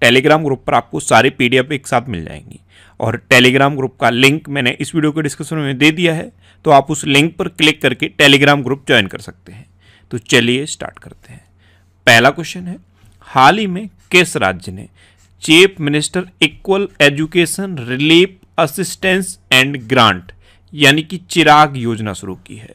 Telegram group पर आपको सारे पी एक साथ मिल जाएंगी और टेलीग्राम ग्रुप का लिंक मैंने इस वीडियो के डिस्क्रिप्शन में दे दिया है तो आप उस लिंक पर क्लिक करके टेलीग्राम ग्रुप ज्वाइन कर सकते हैं तो चलिए स्टार्ट करते हैं पहला क्वेश्चन है हाल ही में किस राज्य ने chief minister equal education relief assistance and grant यानी कि चिराग योजना शुरू की है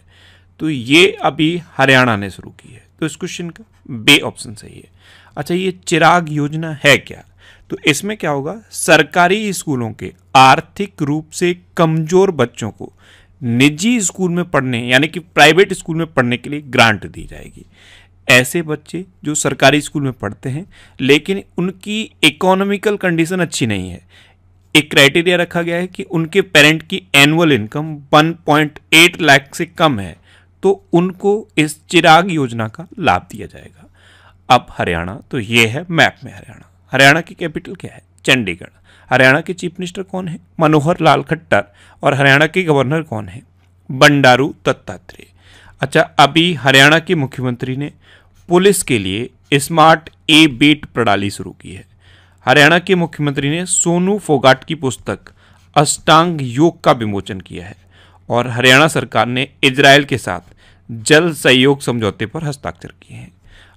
तो ये अभी हरियाणा ने शुरू की है तो इस क्वेश्चन का बे ऑप्शन सही है अच्छा ये चिराग योजना है क्या तो इसमें क्या होगा सरकारी स्कूलों के आर्थिक रूप से कमज़ोर बच्चों को निजी स्कूल में पढ़ने यानी कि प्राइवेट स्कूल में पढ़ने के लिए ग्रांट दी जाएगी ऐसे बच्चे जो सरकारी स्कूल में पढ़ते हैं लेकिन उनकी इकोनॉमिकल कंडीशन अच्छी नहीं है एक क्राइटेरिया रखा गया है कि उनके पेरेंट की एनुअल इनकम 1.8 लाख से कम है तो उनको इस चिराग योजना का लाभ दिया जाएगा अब हरियाणा तो ये है मैप में हरियाणा हरियाणा की कैपिटल क्या है चंडीगढ़ हरियाणा के चीफ मिनिस्टर कौन है मनोहर लाल खट्टर और हरियाणा के गवर्नर कौन है बंडारू दत्तात्रेय अच्छा अभी हरियाणा के मुख्यमंत्री ने पुलिस के लिए स्मार्ट ए बेट प्रणाली शुरू की है हरियाणा के मुख्यमंत्री ने सोनू फोगाट की पुस्तक अष्टांग योग का विमोचन किया है और हरियाणा सरकार ने इजराइल के साथ जल सहयोग समझौते पर हस्ताक्षर किए हैं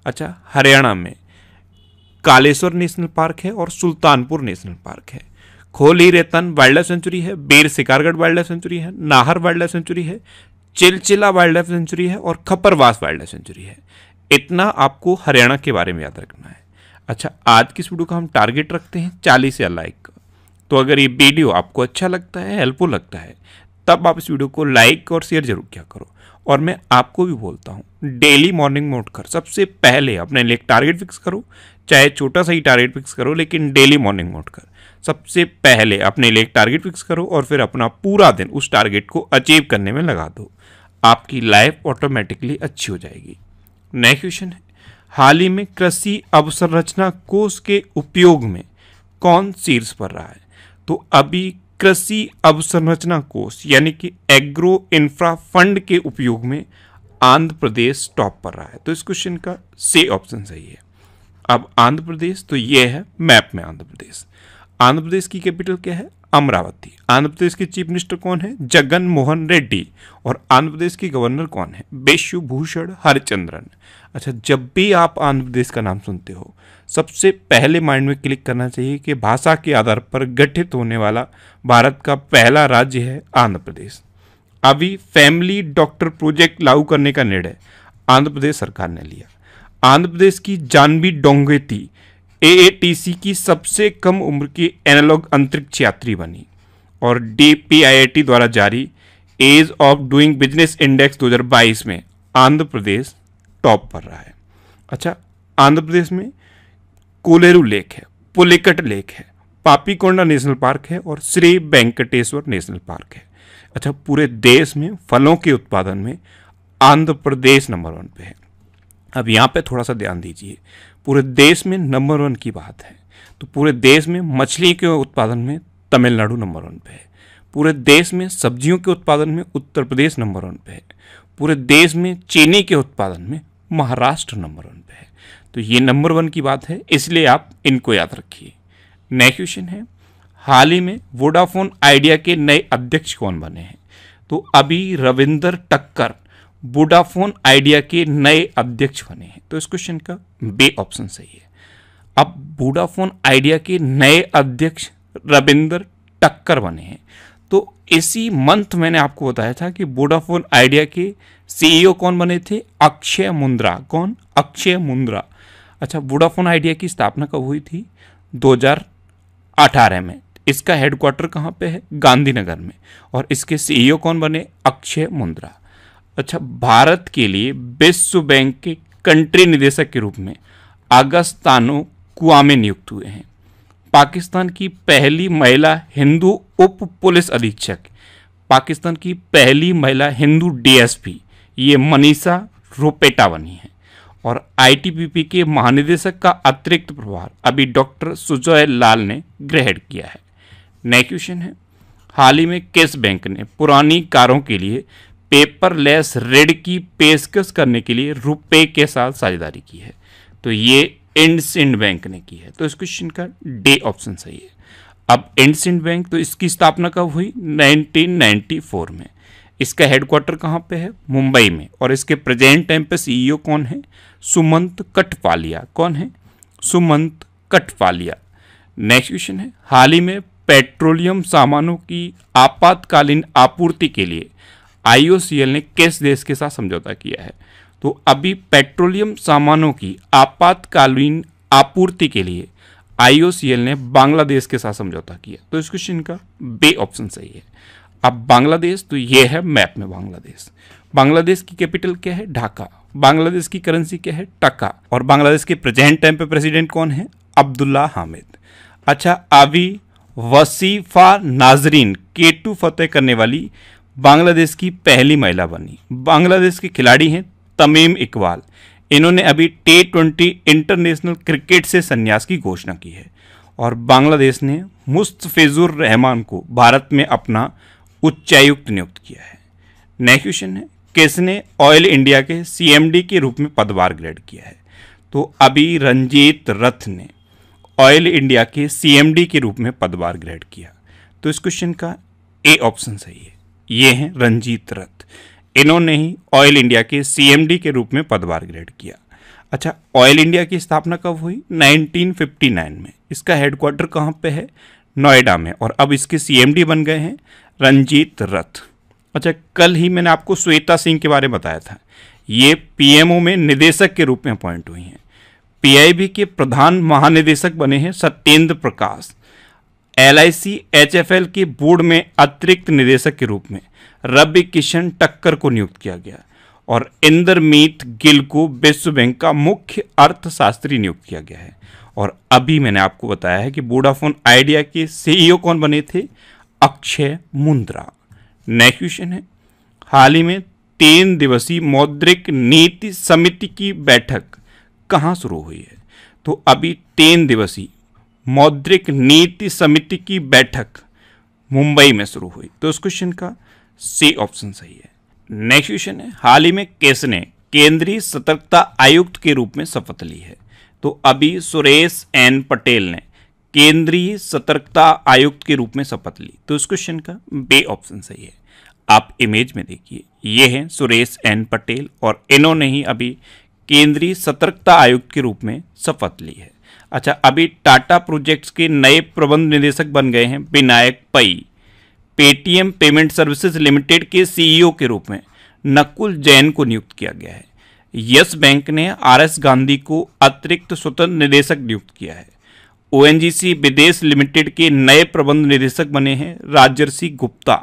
अच्छा हरियाणा में कालेश्वर नेशनल पार्क है और सुल्तानपुर नेशनल पार्क है खोली रेतन वाइल्ड लाइफ सेंचुरी है बेर शिकारगढ़ वाइल्ड लाइफ सेंचुरी है नाहर वाइल्ड लाइफ सेंचुरी है चिलचिला वाइल्ड लाइफ सेंचुरी है और खपरवास वाइल्ड लाइफ सेंचुरी है इतना आपको हरियाणा के बारे में याद रखना है अच्छा आज की इस वीडियो का हम टारगेट रखते हैं चालीस या लाइक का तो अगर ये वीडियो आपको अच्छा लगता है हेल्पफुल लगता है तब आप इस वीडियो को लाइक और शेयर जरूर किया करो और मैं आपको भी बोलता हूँ डेली मॉर्निंग में उठकर सबसे पहले अपने लिए टारगेट फिक्स करो चाहे छोटा सा ही टारगेट फिक्स करो लेकिन डेली मॉर्निंग में उठकर सबसे पहले अपने लिए टारगेट फिक्स करो और फिर अपना पूरा दिन उस टारगेट को अचीव करने में लगा दो आपकी लाइफ ऑटोमेटिकली अच्छी हो जाएगी नेक्स्ट क्वेश्चन है हाल ही में कृषि अवसंरचना कोष के उपयोग में कौन शीर्ष पर रहा है तो अभी कृषि अवसंरचना कोष यानी कि एग्रो इंफ्रा फंड के उपयोग में आंध्र प्रदेश टॉप पर रहा है तो इस क्वेश्चन का से ऑप्शन सही है अब आंध्र प्रदेश तो यह है मैप में आंध्र प्रदेश आंध्र प्रदेश की कैपिटल क्या है अमरावती आंध्र प्रदेश के चीफ मिनिस्टर कौन है जगन मोहन रेड्डी और आंध्र प्रदेश की गवर्नर कौन है बेशु भूषण हरिचंद्रन अच्छा जब भी आप आंध्र प्रदेश का नाम सुनते हो सबसे पहले माइंड में क्लिक करना चाहिए कि भाषा के आधार पर गठित होने वाला भारत का पहला राज्य है आंध्र प्रदेश अभी फैमिली डॉक्टर प्रोजेक्ट लागू करने का निर्णय आंध्र प्रदेश सरकार ने लिया आंध्र प्रदेश की जानवी डोंगेती एएटीसी की सबसे कम उम्र की एनालॉग अंतरिक्ष यात्री बनी और डीपीआईआईटी द्वारा जारी ease of doing business index 2022 में आंध्र प्रदेश टॉप पर रहा है अच्छा आंध्र प्रदेश में कोलेरू लेक है पुलिकट लेक है पापीकोंडा नेशनल पार्क है और श्री वेंकटेश्वर नेशनल पार्क है अच्छा पूरे देश में फलों के उत्पादन में आंध्र प्रदेश नंबर वन पे है अब यहाँ पे थोड़ा सा ध्यान दीजिए पूरे देश में नंबर वन की बात है तो पूरे देश में मछली के उत्पादन में तमिलनाडु नंबर वन पे है पूरे देश में सब्जियों के उत्पादन में उत्तर प्रदेश नंबर वन पे है पूरे देश में चीनी के उत्पादन में महाराष्ट्र नंबर वन पे है तो ये नंबर वन की बात है इसलिए आप इनको याद रखिए नेक्स्ट क्वेश्चन है हाल ही में वोडाफोन आइडिया के नए अध्यक्ष कौन बने हैं तो अभी रविंदर टक्कर वोडाफोन आइडिया के नए अध्यक्ष बने हैं तो इस क्वेश्चन का बे ऑप्शन सही है अब वोडाफोन आइडिया के नए अध्यक्ष रविंदर टक्कर बने हैं तो इसी मंथ मैंने आपको बताया था कि वोडाफोन आइडिया के सीईओ e कौन बने थे अक्षय मुंद्रा कौन अक्षय मुंद्रा अच्छा वोडाफोन आइडिया की स्थापना कब हुई थी 2018 में इसका हेडक्वार्टर कहाँ पे है गांधीनगर में और इसके सीईओ e कौन बने अक्षय मुंद्रा अच्छा भारत के लिए विश्व बैंक के कंट्री निदेशक के रूप में अगस्तानो कुआमे नियुक्त हुए हैं पाकिस्तान की पहली महिला हिंदू उप पुलिस अधीक्षक पाकिस्तान की पहली महिला हिंदू डीएसपी ये मनीषा रोपेटा बनी है और आईटीबीपी के महानिदेशक का अतिरिक्त प्रभार अभी डॉक्टर सुजय लाल ने ग्रहण किया है नए क्वेश्चन है हाल ही में केस बैंक ने पुरानी कारों के लिए पेपरलेस रेड की पेशकश करने के लिए रुपए के साथ साझेदारी की है तो ये इंडस इंड बैंक ने की है तो इस क्वेश्चन का डे ऑप्शन सही है अब इंडस इंड बैंक तो इसकी स्थापना कब हुई 1994 में इसका हेडक्वार्टर कहाँ पे है मुंबई में और इसके प्रेजेंट टाइम पे सीईओ e कौन है सुमंत कटपालिया कौन है सुमंत कटपालिया नेक्स्ट क्वेश्चन है हाल ही में पेट्रोलियम सामानों की आपातकालीन आपूर्ति के लिए आईओसीएल ने किस देश के साथ समझौता किया है तो अभी पेट्रोलियम सामानों की आपातकालीन आपूर्ति के लिए आईओसीएल ने बांग्लादेश के साथ समझौता किया तो इस क्वेश्चन का बे ऑप्शन सही है अब बांग्लादेश तो ये है मैप में बांग्लादेश बांग्लादेश की कैपिटल क्या है ढाका बांग्लादेश की करेंसी क्या है टका और बांग्लादेश के प्रेजेंट टाइम पे प्रेसिडेंट कौन है अब्दुल्ला हामिद अच्छा अभी वसीफा नाजरीन के टू फतेह करने वाली बांग्लादेश की पहली महिला बनी बांग्लादेश के खिलाड़ी हैं तमीम इकबाल इन्होंने अभी टी ट्वेंटी इंटरनेशनल क्रिकेट से संन्यास की घोषणा की है और बांग्लादेश ने मुस्तफिजुर रहमान को भारत में अपना उच्चायुक्त नियुक्त किया है नया क्वेश्चन है किसने ऑयल इंडिया के सीएमडी के रूप में पदभार ग्रहण किया है तो अभी रंजीत रथ ने ऑयल इंडिया के सीएमडी के रूप में पदभार ग्रहण किया तो इस क्वेश्चन का ए ऑप्शन सही है ये हैं रंजीत रथ इन्होंने ही ऑयल इंडिया के सीएमडी के रूप में पदभार ग्रहण किया अच्छा ऑयल इंडिया की स्थापना कब हुई 1959 में इसका हेडक्वार्टर कहाँ पे है नोएडा में और अब इसके सीएमडी बन गए हैं रंजीत रथ अच्छा कल ही मैंने आपको श्वेता सिंह के बारे में बताया था ये पीएमओ में निदेशक के रूप में अपॉइंट हुई हैं पीआईबी के प्रधान महानिदेशक बने हैं सत्येंद्र प्रकाश एल आई के बोर्ड में अतिरिक्त निदेशक के रूप में रवि किशन टक्कर को नियुक्त किया गया और इंद्रमीत गिल को विश्व बैंक का मुख्य अर्थशास्त्री नियुक्त किया गया है और अभी मैंने आपको बताया है कि बोडाफोन आइडिया के सीईओ कौन बने थे अक्षय मुंद्रा नेक्स्ट क्वेश्चन है हाल ही में तीन दिवसीय मौद्रिक नीति समिति की बैठक कहाँ शुरू हुई है तो अभी तीन दिवसीय मौद्रिक नीति समिति की बैठक मुंबई में शुरू हुई तो इस क्वेश्चन का सी ऑप्शन सही है नेक्स्ट क्वेश्चन है हाल ही में केस ने केंद्रीय सतर्कता आयुक्त के रूप में शपथ ली है तो अभी सुरेश एन पटेल ने केंद्रीय सतर्कता आयुक्त के रूप में शपथ ली तो इस क्वेश्चन का बे ऑप्शन सही है आप इमेज में देखिए ये हैं सुरेश एन पटेल और इन्होंने ही अभी केंद्रीय सतर्कता आयुक्त के रूप में शपथ ली है अच्छा अभी टाटा प्रोजेक्ट्स के नए प्रबंध निदेशक बन गए हैं Vinayak Pai Paytm payment services limited के सीईओ के रूप में नकुल जैन को नियुक्त किया गया है यस बैंक ने आर एस गांधी को अतिरिक्त स्वतंत्र निदेशक नियुक्त किया है ओएनजीसी विदेश लिमिटेड के नए प्रबंध निदेशक बने हैं राजर्षि गुप्ता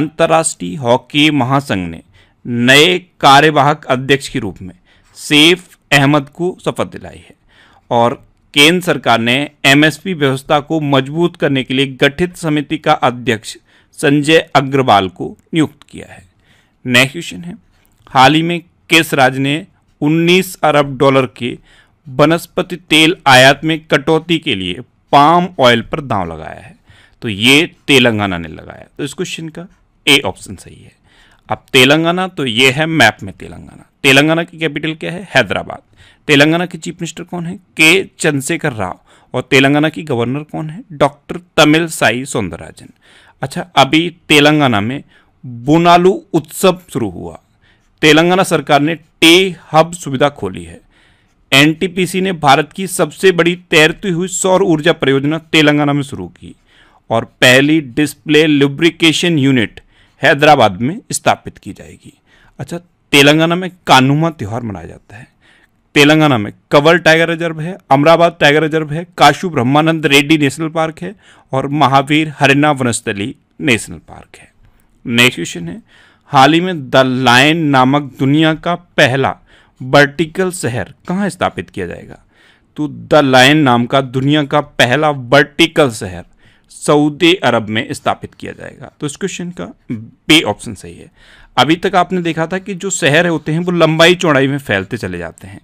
अंतर्राष्ट्रीय हॉकी महासंघ ने नए कार्यवाहक अध्यक्ष के रूप में सेफ अहमद को शपथ दिलाई है और केंद्र सरकार ने एमएसपी व्यवस्था को मजबूत करने के लिए गठित समिति का अध्यक्ष संजय अग्रवाल को नियुक्त किया है नेक्स्ट क्वेश्चन है हाल ही में किस राज ने 19 अरब डॉलर के वनस्पति तेल आयात में कटौती के लिए पाम ऑयल पर दांव लगाया है तो ये तेलंगाना ने लगाया तो इस क्वेश्चन का ए ऑप्शन सही है अब तेलंगाना तो ये है मैप में तेलंगाना तेलंगाना की कैपिटल क्या है हैदराबाद तेलंगाना के चीफ मिनिस्टर कौन है के चंद्रशेखर राव और तेलंगाना की गवर्नर कौन है डॉक्टर तमिल साई सौंदरराजन अच्छा अभी तेलंगाना में बुनालू उत्सव शुरू हुआ तेलंगाना सरकार ने टे हब सुविधा खोली है एनटीपीसी ने भारत की सबसे बड़ी तैरती हुई सौर ऊर्जा परियोजना तेलंगाना में शुरू की और पहली डिस्प्ले लुब्रिकेशन यूनिट हैदराबाद में स्थापित की जाएगी अच्छा तेलंगाना में कानूमा त्यौहार मनाया जाता है तेलंगाना में कवल टाइगर रिजर्व है अमराबाद टाइगर रिजर्व है काशु ब्रह्मानंद रेड्डी नेशनल पार्क है और महावीर हरिना वनस्थली नेशनल पार्क है नेक्स्ट क्वेश्चन है हाल ही में द लायन नामक दुनिया का पहला वर्टिकल शहर कहाँ स्थापित किया जाएगा तो द लायन नाम का दुनिया का पहला वर्टिकल शहर सऊदी अरब में स्थापित किया जाएगा तो इस क्वेश्चन का बे ऑप्शन सही है अभी तक आपने देखा था कि जो शहर होते हैं वो लंबाई चौड़ाई में फैलते चले जाते हैं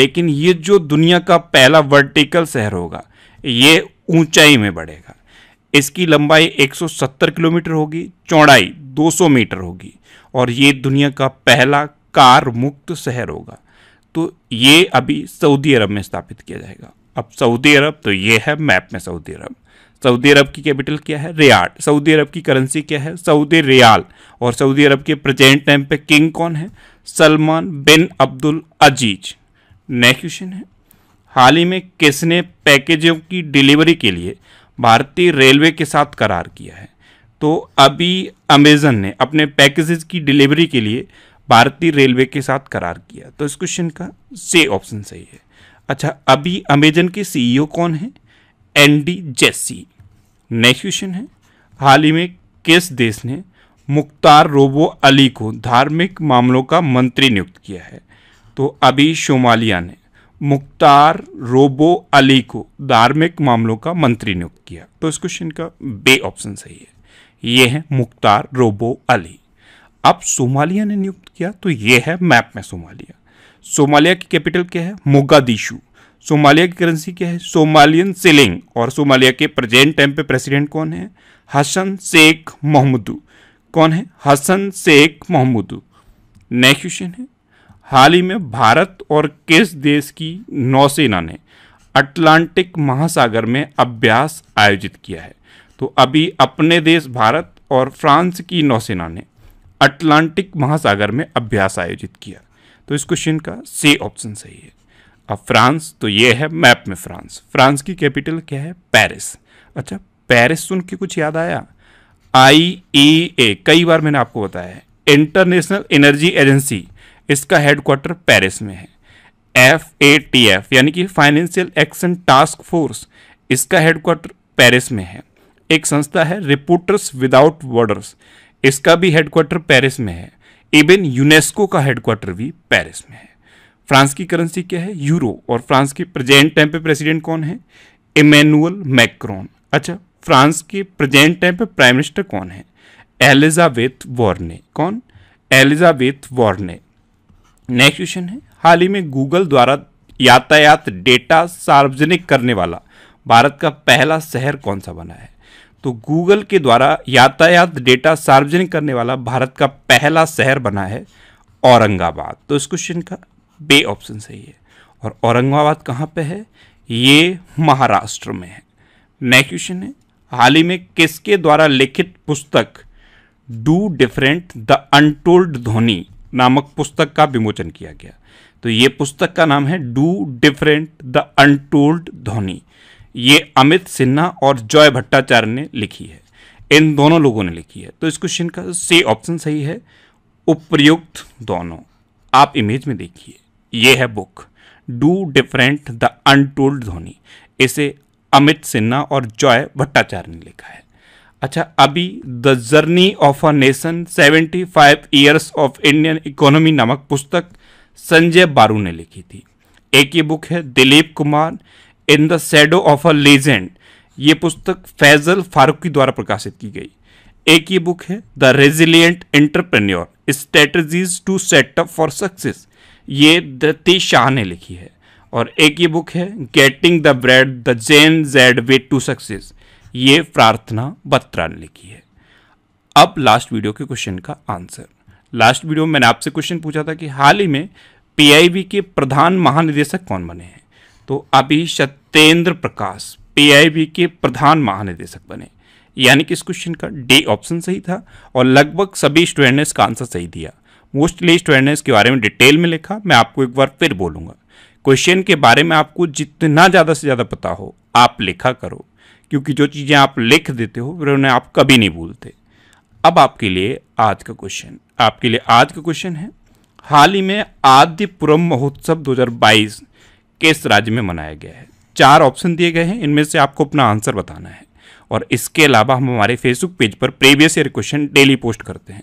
लेकिन ये जो दुनिया का पहला वर्टिकल शहर होगा ये ऊंचाई में बढ़ेगा इसकी लंबाई 170 किलोमीटर होगी चौड़ाई 200 मीटर होगी और ये दुनिया का पहला कार मुक्त शहर होगा तो ये अभी सऊदी अरब में स्थापित किया जाएगा अब सऊदी अरब तो ये है मैप में सऊदी अरब सऊदी अरब की कैपिटल क्या है रियाड सऊदी अरब की करेंसी क्या है सऊदी रियाल और सऊदी अरब के प्रेजेंट टाइम पे किंग कौन है Salman bin Abdul Aziz next question है हाल ही में किसने पैकेजों की डिलीवरी के लिए भारतीय रेलवे के साथ करार किया है तो अभी अमेजन ने अपने पैकेजेस की डिलीवरी के लिए भारतीय रेलवे के साथ करार किया तो इस क्वेश्चन का से ऑप्शन सही है अच्छा अभी अमेजन के सीईओ e कौन है एंडी जेसी नेक्स्ट क्वेश्चन है हाल ही में किस देश ने मुख्तार रोबो अली को धार्मिक मामलों का मंत्री नियुक्त किया है तो अभी सोमालिया ने मुख्तार रोबो अली को धार्मिक मामलों का मंत्री नियुक्त किया तो इस क्वेश्चन का बे ऑप्शन सही है ये है मुख्तार रोबो अली अब सोमालिया ने नियुक्त किया तो ये है मैप में सोमालिया सोमालिया की कैपिटल क्या है दिशू सोमालिया की करेंसी क्या है सोमालियन सेलिंग और सोमालिया के प्रेजेंट टाइम पे प्रेसिडेंट कौन है हसन शेख मोहम्मदू कौन है Hassan Sheikh Mohamud next question है हाल ही में भारत और किस देश की नौसेना ने अटलांटिक महासागर में अभ्यास आयोजित किया है तो अभी अपने देश भारत और फ्रांस की नौसेना ने अटलांटिक महासागर में अभ्यास आयोजित किया तो इस क्वेश्चन का सी ऑप्शन सही है अब फ्रांस तो ये है मैप में फ्रांस फ्रांस की कैपिटल क्या है पेरिस अच्छा पेरिस सुन के कुछ याद आया आई ई ए कई बार मैंने आपको बताया है इंटरनेशनल एनर्जी एजेंसी इसका हेडक्वार्टर पेरिस में है एफ ए टी एफ यानी कि फाइनेंशियल एक्शन टास्क फोर्स इसका हेडक्वार्टर पेरिस में है एक संस्था है रिपोर्टर्स विदाउट बॉर्डर्स इसका भी हेडक्वार्टर पेरिस में है इवन यूनेस्को का हेडक्वार्टर भी पेरिस में है फ्रांस की करेंसी क्या है यूरो और फ्रांस के प्रेजेंट टाइम पे प्रेसिडेंट कौन है इमैनुअल मैक्रोन अच्छा फ्रांस के प्रेजेंट टाइम पे प्राइम मिनिस्टर कौन है एलिजाबेथ वॉर्ने कौन एलिजाबेथ वॉर्ने नेक्स्ट क्वेश्चन है हाल ही में गूगल द्वारा यातायात डेटा सार्वजनिक करने वाला भारत का पहला शहर कौन सा बना है तो गूगल के द्वारा यातायात डेटा सार्वजनिक करने वाला भारत का पहला शहर बना है औरंगाबाद तो इस क्वेश्चन का बे ऑप्शन सही है और औरंगाबाद कहाँ पे है ये महाराष्ट्र में है नेक्स्ट क्वेश्चन है हाल ही में किसके द्वारा लिखित पुस्तक do different the untold Dhoni नामक पुस्तक का विमोचन किया गया तो ये पुस्तक का नाम है do different the untold Dhoni ये अमित सिन्हा और जॉय भट्टाचार्य ने लिखी है इन दोनों लोगों ने लिखी है तो इस क्वेश्चन का से ऑप्शन सही है उपयुक्त दोनों आप इमेज में देखिए ये है book do different the untold Dhoni इसे अमित सिन्हा और जॉय भट्टाचार्य ने लिखा है अच्छा अभी the journey of a nation 75 years of Indian economy नामक पुस्तक संजय बारू ने लिखी थी एक ये बुक है Dilip Kumar in the shadow of a legend ये पुस्तक फैजल फारूकी द्वारा प्रकाशित की गई एक ये बुक है the resilient entrepreneur strategies to set up for success ये दत्ती शाह ने लिखी है और एक ये बुक है getting the bread the gen Z way to success ये प्रार्थना बत्रा ने लिखी है अब लास्ट वीडियो के क्वेश्चन का आंसर लास्ट वीडियो में मैंने आपसे क्वेश्चन पूछा था कि हाल ही में पीआईबी के प्रधान महानिदेशक कौन बने हैं तो अभी सत्येंद्र प्रकाश पीआईबी के प्रधान महानिदेशक बने यानी कि इस क्वेश्चन का डी ऑप्शन सही था और लगभग सभी स्टूडेंट ने इसका आंसर सही दिया मोस्टली स्टूडेंट्स के बारे में डिटेल में लिखा मैं आपको एक बार फिर बोलूँगा क्वेश्चन के बारे में आपको जितना ज़्यादा से ज़्यादा पता हो आप लिखा करो क्योंकि जो चीज़ें आप लिख देते हो फिर उन्हें आप कभी नहीं भूलते अब आपके लिए आज का क्वेश्चन आपके लिए आज का क्वेश्चन है हाल ही में आद्यपुरम महोत्सव 2022 किस राज्य में मनाया गया है चार ऑप्शन दिए गए हैं इनमें से आपको अपना आंसर बताना है और इसके अलावा हम हमारे फेसबुक पेज पर previous year question daily post करते हैं